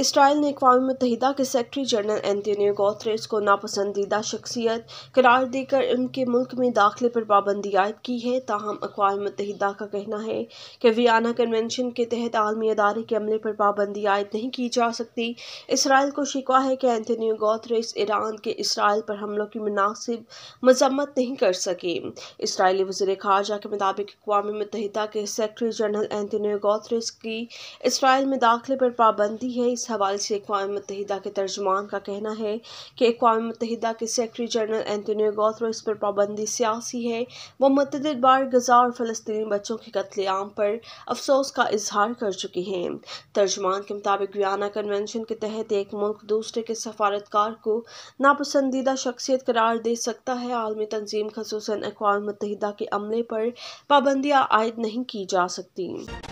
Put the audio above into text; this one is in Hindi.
इसराइल ने अकवा मतहदा के सेक्रटरी जनरल एंतनी गोथरेस को नापसंदीदा शख्सियत करार देकर उनके मुल्क में दाखिले पर पाबंदी आयद की है ताहम अकवा मतहदा का कहना है कि वियाना कन्वेंशन के तहत आलमी अदारे के अमले पर पाबंदी आयद नहीं की जा सकती इसराइल को शिकवा है कि एंतनी गोथरेस ईरान के इसराइल पर हमलों की मुनासिब मजम्मत नहीं कर सके इसराइली वजीर खारजा के मुताबिक अकवा मतहदा के सेक्रटरी जनरल एंतनी गोथरेस की इसराइल में दाखिले पर पाबंदी है इस हवाले से अकवा मतहदा के तर्जमान का कहना है कि अकवा मतहदा के सेक्रटरी जनरल एंतोनियो इस पर पाबंदी सियासी है वह मतद बार गजा और फ़लस्तनी बच्चों के कत्लेआम पर अफसोस का इजहार कर चुकी हैं तर्जमान के मुताबिक वियाना कन्वेंशन के तहत एक मुल्क दूसरे के सफारतकार को नापसंदीदा शख्सियत करार दे सकता है आलमी तंजीम खसूस अकवा मतहदा के अमले पर पाबंदियाँ आयद नहीं की जा सकती